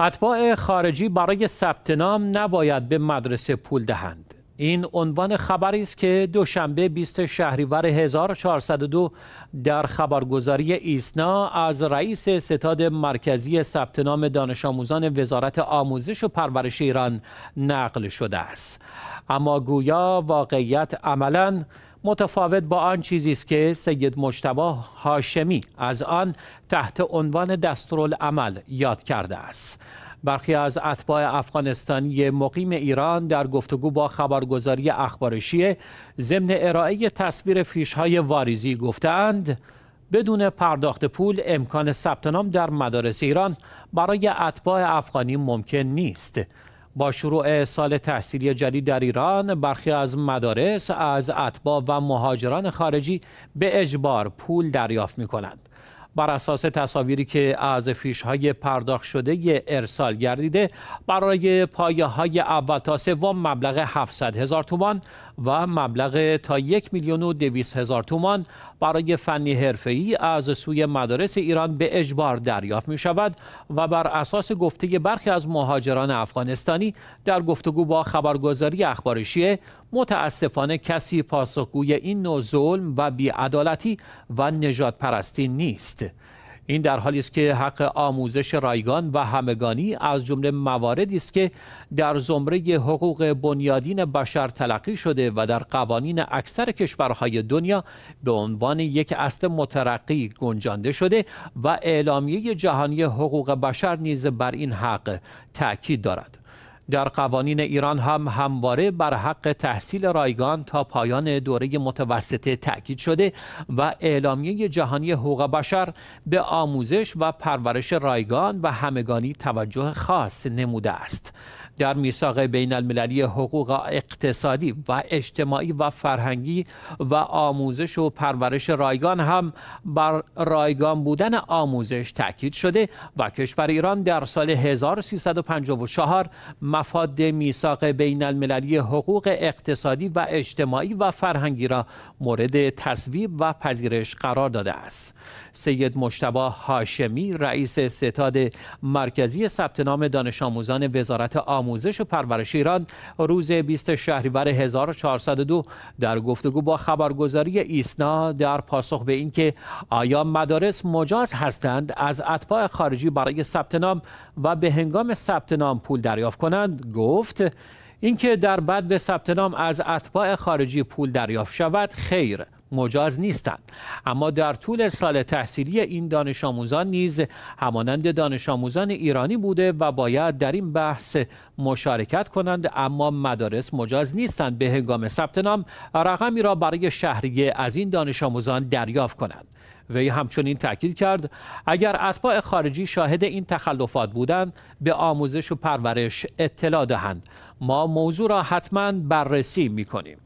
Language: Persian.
اتباع خارجی برای ثبت نام نباید به مدرسه پول دهند این عنوان خبری است که دوشنبه 20 شهریور 1402 در خبرگزاری ایسنا از رئیس ستاد مرکزی ثبت نام دانش آموزان وزارت آموزش و پرورش ایران نقل شده است اما گویا واقعیت عملا، متفاوت با آن چیزی است که سید مجتبی هاشمی از آن تحت عنوان دستورالعمل یاد کرده است برخی از اتباع افغانستانی مقیم ایران در گفتگو با خبرگزاری اخبارشی ضمن ارائه تصویر فیشهای واریزی گفتند بدون پرداخت پول امکان ثبت نام در مدارس ایران برای اتباع افغانی ممکن نیست با شروع سال تحصیلی جدید در ایران برخی از مدارس از اتباع و مهاجران خارجی به اجبار پول دریافت می کنند. بر اساس تصاویری که از فیش های پرداخت شده ارسال گردیده برای پایه های اول تا سوم مبلغ 700 هزار تومان و مبلغ تا یک میلیون و دویست هزار تومان برای فنی حرفه‌ای از سوی مدارس ایران به اجبار دریافت می شود و بر اساس گفته برخی از مهاجران افغانستانی در گفتگو با خبرگزاری اخبارشیه متاسفانه کسی پاسخگوی این نوع ظلم و بیعدالتی و نجات پرستی نیست. این در حالی است که حق آموزش رایگان و همگانی از جمله مواردی است که در زمره حقوق بنیادین بشر تلقی شده و در قوانین اکثر کشورهای دنیا به عنوان یک اصل مترقی گنجانده شده و اعلامیه جهانی حقوق بشر نیز بر این حق تاکید دارد در قوانین ایران هم همواره بر حق تحصیل رایگان تا پایان دوره متوسطه تاکید شده و اعلامیه جهانی حقوق بشر به آموزش و پرورش رایگان و همگانی توجه خاص نموده است در میثاق بین المللی حقوق اقتصادی و اجتماعی و فرهنگی و آموزش و پرورش رایگان هم بر رایگان بودن آموزش تاکید شده و کشور ایران در سال 1354 مفاد میثاق بین المللی حقوق اقتصادی و اجتماعی و فرهنگی را مورد تصویب و پذیرش قرار داده است سید مشتبه هاشمی رئیس ستاد مرکزی ثبت نام دانش آموزان وزارت آموزش آموزش و پرورش ایران روز 20 شهریور 1402 در گفتگو با خبرگزاری ایسنا در پاسخ به اینکه آیا مدارس مجاز هستند از اتباع خارجی برای ثبت نام و به هنگام ثبت نام پول دریافت کنند گفت اینکه در بد به ثبت نام از اتباع خارجی پول دریافت شود خیر مجاز نیستند اما در طول سال تحصیلی این دانش آموزان نیز همانند دانش آموزان ایرانی بوده و باید در این بحث مشارکت کنند اما مدارس مجاز نیستند به هنگام ثبت نام رقمی را برای شهریه از این دانش آموزان دریافت کنند وی همچنین تاکید کرد اگر اتباع خارجی شاهد این تخلفات بودند به آموزش و پرورش اطلاع دهند ما موضوع را حتما بررسی می کنیم